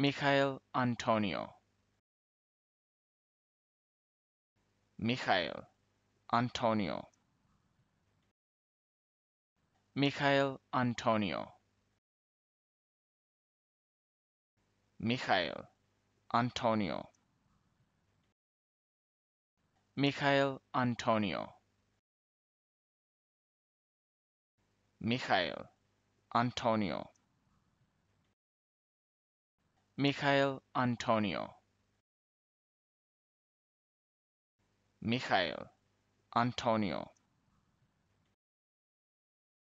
Mikhail Antonio Mikhail Antonio Mikhail Antonio Mikhail Antonio Mikhail Antonio Mikhail Antonio Mikhail Antonio Mikhail Antonio